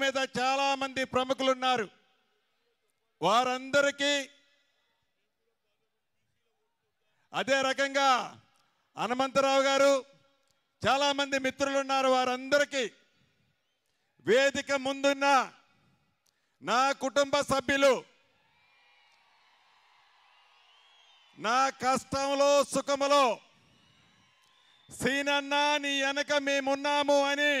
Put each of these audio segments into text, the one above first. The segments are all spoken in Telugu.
వేదిక మీద చాలామంది ఉన్నారు వారందరికీ అదే రకంగా హనుమంతరావు గారు చాలా మంది మిత్రులు ఉన్నారు వారందరికీ వేదిక ముందున్న నా కుటుంబ సభ్యులు నా కష్టంలో సుఖములో సీనన్నా నీ వెనక మేమున్నాము అని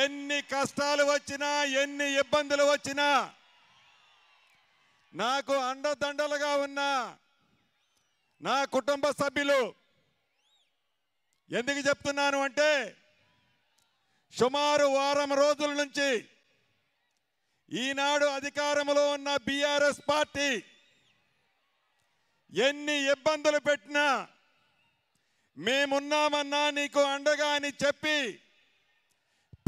ఎన్ని కష్టాలు వచ్చినా ఎన్ని ఇబ్బందులు వచ్చినా నాకు అండదండలుగా ఉన్న నా కుటుంబ సభ్యులు ఎందుకు చెప్తున్నాను అంటే సుమారు వారం రోజుల నుంచి ఈనాడు అధికారంలో ఉన్న బీఆర్ఎస్ పార్టీ ఎన్ని ఇబ్బందులు పెట్టినా మేమున్నామన్నా నీకు అండగా అని చెప్పి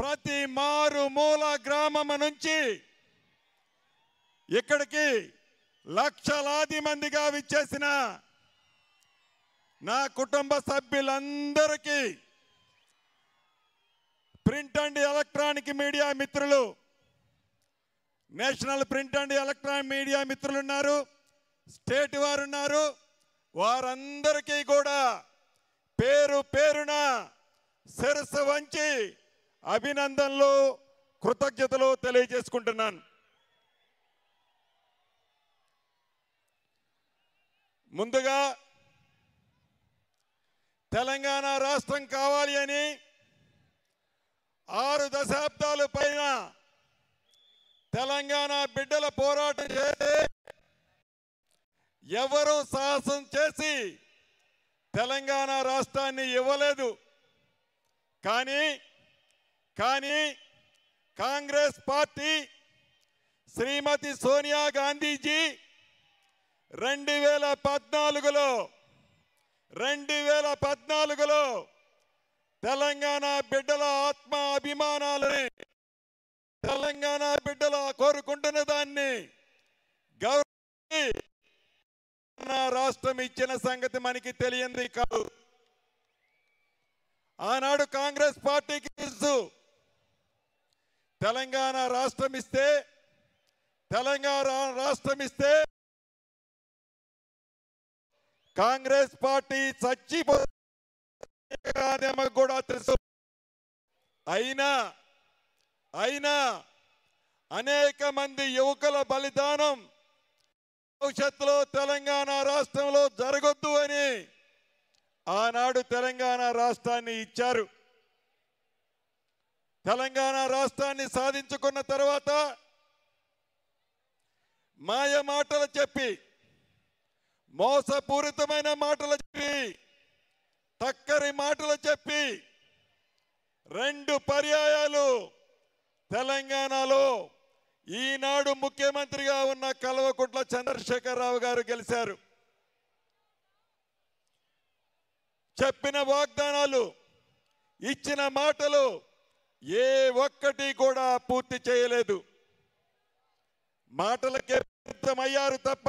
ప్రతి మారుమూల గ్రామం నుంచి ఇక్కడికి లక్షలాది మందిగా విచ్చేసిన నా కుటుంబ సభ్యులందరికీ ప్రింట్ అండ్ ఎలక్ట్రానిక్ మీడియా మిత్రులు national print and electronic media మిత్రులు ఉన్నారు స్టేట్ వారు ఉన్నారు వారందరికీ కూడా పేరు పేరున సరస్సు వంచి అభినందనలు కృతజ్ఞతలు తెలియజేసుకుంటున్నాను ముందుగా తెలంగాణ రాష్ట్రం కావాలి అని ఆరు దశాబ్దాలు పైన తెలంగాణ బిడ్డల పోరాటం చేసి ఎవరు సాహసం చేసి తెలంగాణ రాష్ట్రాన్ని ఇవ్వలేదు కానీ కానీ కాంగ్రెస్ పార్టీ శ్రీమతి సోనియా గాంధీజీ రెండు వేల పద్నాలుగులో రెండు వేల పద్నాలుగులో తెలంగాణ బిడ్డల ఆత్మ అభిమానాలని తెలంగాణ బిడ్డల కోరుకుంటున్న దాన్ని గౌరవ రాష్ట్రం ఇచ్చిన సంగతి మనకి తెలియంది కాదు ఆనాడు కాంగ్రెస్ పార్టీకి తెలుసు తెలంగాణ రాష్ట్రం ఇస్తే తెలంగాణ రాష్ట్రం ఇస్తే కాంగ్రెస్ పార్టీ చచ్చిపో కూడా తెలుసు అయినా అయినా అనేక మంది యువకుల బలిదానం భవిష్యత్తులో తెలంగాణ రాష్ట్రంలో జరగొద్దు అని ఆనాడు తెలంగాణ రాష్ట్రాన్ని ఇచ్చారు తెలంగాణ రాష్ట్రాన్ని సాధించుకున్న తర్వాత మాయ మాటలు చెప్పి మోసపూరితమైన మాటలు చెప్పి తక్కరి మాటలు చెప్పి రెండు పర్యాయాలు తెలంగాణలో ఈనాడు ముఖ్యమంత్రిగా ఉన్న కల్వకుంట్ల చంద్రశేఖరరావు గారు గెలిచారు చెప్పిన వాగ్దానాలు ఇచ్చిన మాటలు ఏ ఒక్కటి కూడా పూర్తి చేయలేదు మాటలకే అయ్యారు తప్ప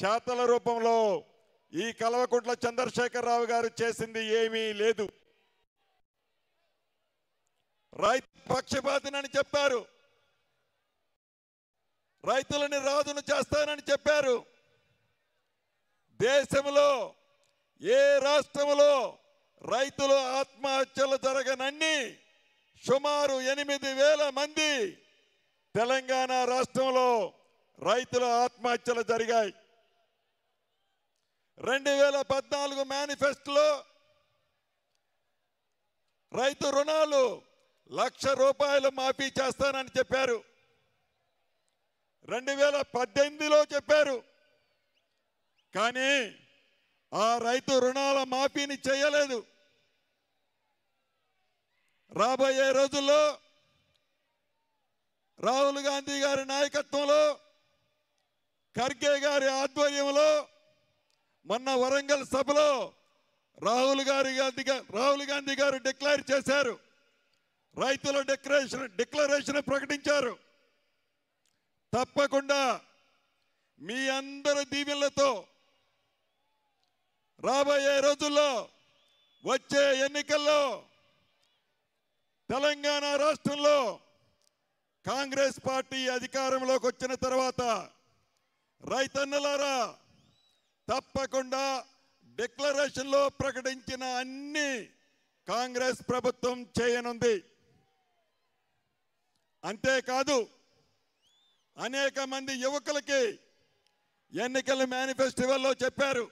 చేతల రూపంలో ఈ కలవకుంట్ల చంద్రశేఖరరావు గారు చేసింది ఏమీ లేదు రైతు పక్షపాతినని చెప్పారు రైతులని రాజును చేస్తానని చెప్పారు దేశంలో ఏ రాష్ట్రంలో రైతులు ఆత్మహత్యలు జరగనన్ని సుమారు ఎనిమిది వేల మంది తెలంగాణ రాష్ట్రంలో రైతుల ఆత్మహత్యలు జరిగాయి రెండు వేల పద్నాలుగు మేనిఫెస్టోలో రైతు రుణాలు లక్ష రూపాయలు మాఫీ చేస్తానని చెప్పారు రెండు వేల పద్దెనిమిదిలో చెప్పారు కానీ ఆ రైతు రుణాల మాఫీని చేయలేదు రాబోయే రోజుల్లో రాహుల్ గాంధీ గారి నాయకత్వంలో ఖర్గే గారి ఆధ్వర్యంలో మొన్న వరంగల్ సభలో రాహుల్ గారి గాంధీ రాహుల్ గాంధీ గారు డిక్లేర్ చేశారు రైతుల డిక్లరేషన్ డిక్లరేషన్ ప్రకటించారు తప్పకుండా మీ అందరి దీవెనలతో రాబోయే రోజుల్లో వచ్చే ఎన్నికల్లో తెలంగాణ రాష్ట్రంలో కాంగ్రెస్ పార్టీ అధికారంలోకి వచ్చిన తర్వాత రైతన్నలారా తప్పకుండా డిక్లరేషన్లో ప్రకటించిన అన్ని కాంగ్రెస్ ప్రభుత్వం చేయనుంది అంతేకాదు అనేక మంది యువకులకి ఎన్నికల మేనిఫెస్టివల్లో చెప్పారు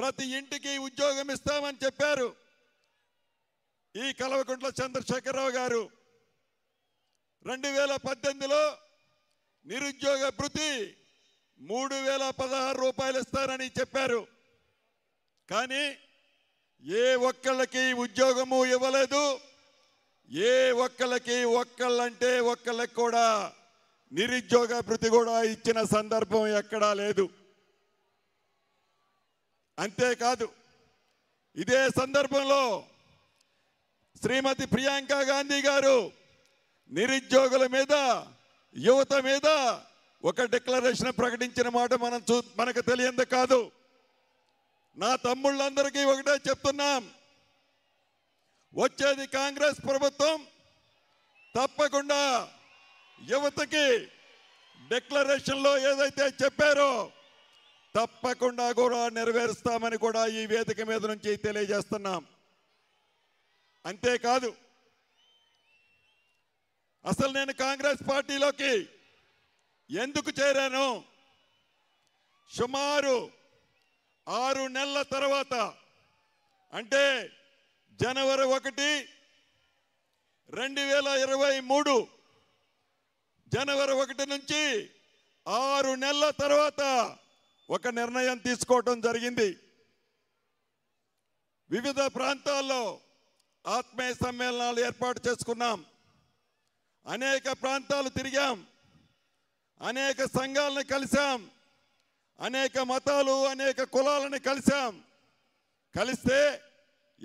ప్రతి ఇంటికి ఉద్యోగం ఇస్తామని చెప్పారు ఈ కలవకుంట్ల చంద్రశేఖరరావు గారు రెండు వేల పద్దెనిమిదిలో నిరుద్యోగ భృతి మూడు వేల పదహారు రూపాయలు ఇస్తారని చెప్పారు కానీ ఏ ఒక్కళ్ళకి ఉద్యోగము ఇవ్వలేదు ఏ ఒక్కళ్ళకి ఒక్కళ్ళంటే ఒక్కళ్ళకి కూడా నిరుద్యోగ భృతి కూడా ఇచ్చిన సందర్భం ఎక్కడా లేదు అంతేకాదు ఇదే సందర్భంలో శ్రీమతి ప్రియాంక గాంధీ గారు నిరుద్యోగుల మీద యువత మీద ఒక డిక్లరేషన్ ప్రకటించిన మాట మనం చూ మనకు తెలియంది కాదు నా తమ్ముళ్ళందరికీ ఒకటే చెప్తున్నాం వచ్చేది కాంగ్రెస్ ప్రభుత్వం తప్పకుండా యువతకి డిక్లరేషన్లో ఏదైతే చెప్పారో తప్పకుండా కూడా నెరవేరుస్తామని కూడా ఈ వేదిక మీద నుంచి తెలియజేస్తున్నాం అంతేకాదు అసలు నేను కాంగ్రెస్ పార్టీలోకి ఎందుకు చేరాను సుమారు ఆరు నెలల తర్వాత అంటే జనవరి ఒకటి రెండు వేల ఇరవై మూడు జనవరి ఒకటి నుంచి ఆరు నెలల తర్వాత ఒక నిర్ణయం తీసుకోవటం జరిగింది వివిధ ప్రాంతాల్లో ఆత్మీయ సమ్మేళనాలు ఏర్పాటు చేసుకున్నాం అనేక ప్రాంతాలు తిరిగాం అనేక సంఘాలను కలిసాం అనేక మతాలు అనేక కులాలను కలిసాం కలిస్తే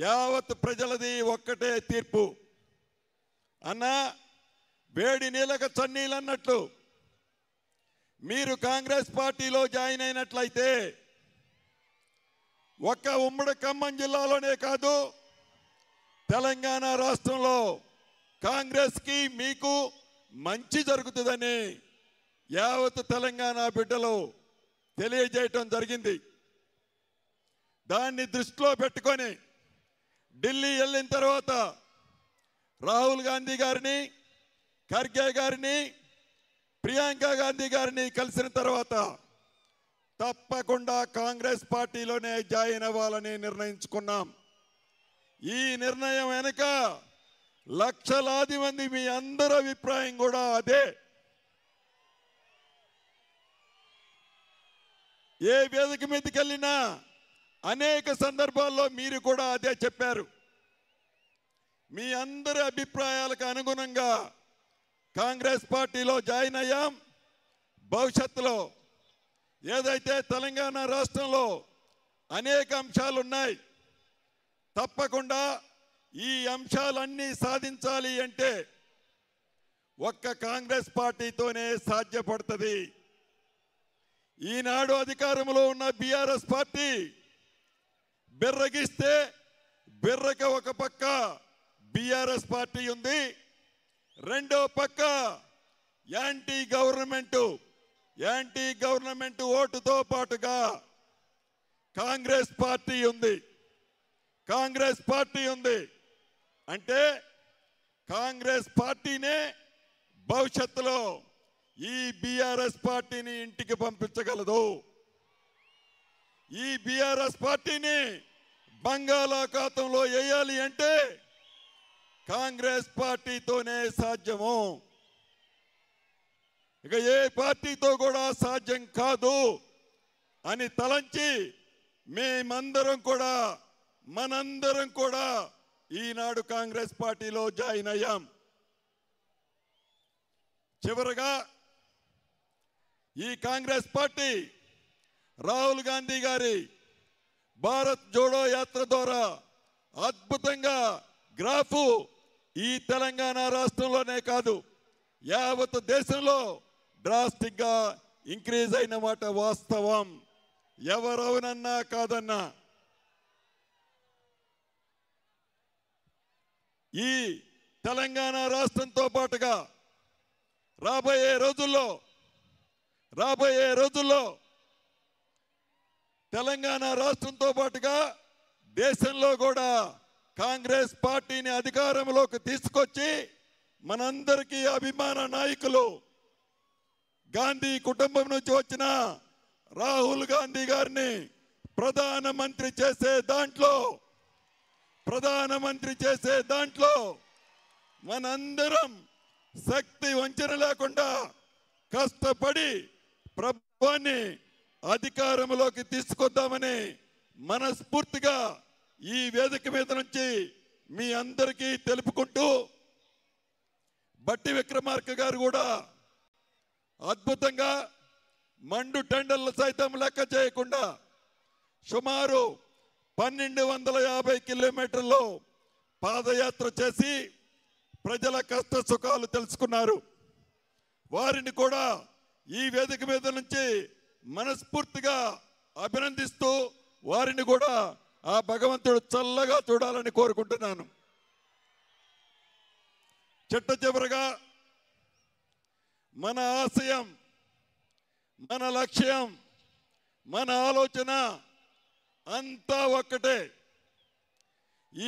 యావత్ ప్రజలది ఒక్కటే తీర్పు అన్నా వేడి నీలక చన్నీలు అన్నట్లు మీరు కాంగ్రెస్ పార్టీలో జాయిన్ అయినట్లయితే ఒక్క ఉమ్మడి ఖమ్మం జిల్లాలోనే కాదు తెలంగాణ రాష్ట్రంలో కాంగ్రెస్కి మీకు మంచి జరుగుతుందని యావత్ తెలంగాణ బిడ్డలు తెలియజేయటం జరిగింది దాన్ని దృష్టిలో పెట్టుకొని ఢిల్లీ వెళ్ళిన తర్వాత రాహుల్ గాంధీ గారిని ఖర్గే గారిని ప్రియాంక గాంధీ గారిని కలిసిన తర్వాత తప్పకుండా కాంగ్రెస్ పార్టీలోనే జాయిన్ అవ్వాలని నిర్ణయించుకున్నాం ఈ నిర్ణయం వెనుక లక్షలాది మంది మీ అందరి అభిప్రాయం కూడా అదే ఏ వేదిక మీదకెళ్ళినా అనేక సందర్భాల్లో మీరు కూడా అదే చెప్పారు మీ అందరి అభిప్రాయాలకు అనుగుణంగా కాంగ్రెస్ పార్టీలో జాయిన్ అయ్యాం భవిష్యత్తులో ఏదైతే తెలంగాణ రాష్ట్రంలో అనేక అంశాలున్నాయి తప్పకుండా ఈ అంశాలన్నీ సాధించాలి అంటే ఒక్క కాంగ్రెస్ పార్టీతోనే సాధ్యపడుతుంది ఈనాడు అధికారంలో ఉన్న బీఆర్ఎస్ పార్టీ బిర్రగిస్తే బిర్రక ఒక పక్క బీఆర్ఎస్ పార్టీ ఉంది రెండో పక్క యాంటీ గవర్నమెంటు యాంటీ గవర్నమెంట్ ఓటుతో పాటుగా కాంగ్రెస్ పార్టీ ఉంది కాంగ్రెస్ పార్టీ ఉంది అంటే కాంగ్రెస్ పార్టీనే భవిష్యత్తులో ఈ బీఆర్ఎస్ పార్టీని ఇంటికి పంపించగలదు ఈ బీఆర్ఎస్ పార్టీని బంగాళాఖాతంలో వేయాలి అంటే కాంగ్రెస్ పార్టీతోనే సాధ్యము ఇక ఏ పార్టీతో కూడా సాధ్యం కాదు అని తలంచి మేమందరం కూడా మనందరం కూడా ఈనాడు కాంగ్రెస్ పార్టీలో జాయిన్ అయ్యాం చివరగా ఈ కాంగ్రెస్ పార్టీ రాహుల్ గాంధీ గారి భారత్ జోడో యాత్ర ద్వారా అద్భుతంగా గ్రాఫు ఈ తెలంగాణ రాష్ట్రంలోనే కాదు యావత్ దేశంలో డ్రాస్టిక్గా ఇంక్రీజ్ అయిన మాట వాస్తవం ఎవరవునన్నా కాదన్నా ఈ తెలంగాణ రాష్ట్రంతో పాటుగా రాబోయే రోజుల్లో రాబోయే రోజుల్లో తెలంగాణ రాష్ట్రంతో పాటుగా దేశంలో కూడా కాంగ్రెస్ పార్టీని అధికారంలోకి తీసుకొచ్చి మనందరికీ అభిమాన నాయకులు గాంధీ కుటుంబం నుంచి వచ్చిన రాహుల్ గాంధీ గారిని ప్రధానమంత్రి చేసే దాంట్లో ప్రధానమంత్రి చేసే దాంట్లో మనందరం శక్తి వంచన లేకుండా కష్టపడి ప్రభుత్వాన్ని అధికారంలోకి తీసుకొద్దామని మనస్ఫూర్తిగా ఈ వేదిక మీద నుంచి మీ అందరికీ తెలుపుకుంటూ బట్టి విక్రమార్క గారు కూడా అద్భుతంగా మండు టెండర్లు సైతం లెక్క చేయకుండా సుమారు పన్నెండు వందల యాభై కిలోమీటర్లో పాదయాత్ర చేసి ప్రజల కష్ట సుఖాలు తెలుసుకున్నారు వారిని కూడా ఈ వేదిక మీద నుంచి మనస్ఫూర్తిగా అభినందిస్తూ వారిని కూడా ఆ భగవంతుడు చల్లగా చూడాలని కోరుకుంటున్నాను చిట్ట చివరగా మన ఆశయం మన లక్ష్యం మన ఆలోచన అంతా ఒక్కటే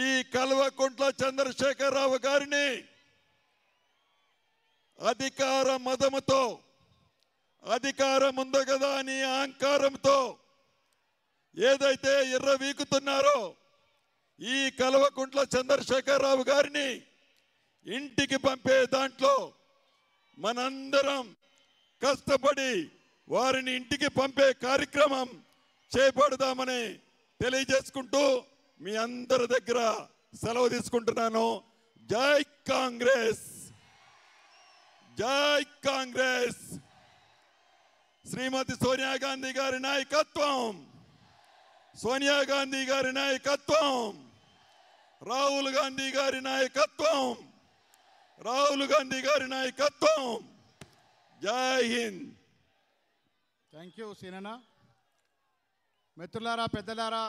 ఈ కల్వకుంట్ల చంద్రశేఖరరావు గారిని అధికార మదముతో అధికారం ఉందో కదా అని అహంకారంతో ఏదైతే ఎర్ర వీకుతున్నారో ఈ కల్వకుంట్ల చంద్రశేఖరరావు గారిని ఇంటికి పంపే దాంట్లో మనందరం కష్టపడి వారిని ఇంటికి పంపే కార్యక్రమం చేపడదామని తెలియజేసుకుంటూ మీ అందరి దగ్గర సెలవు తీసుకుంటున్నాను జై కాంగ్రెస్ జై కాంగ్రెస్ శ్రీమతి సోనియా గాంధీ గారి నాయకత్వం సోనియా గాంధీ గారి నాయకత్వం రాహుల్ గాంధీ గారి నాయకత్వం రాహుల్ గాంధీ గారి నాయకత్వం జై హింద్ థ్యాంక్ యూ సీనా మిత్రులారా పెద్దలారా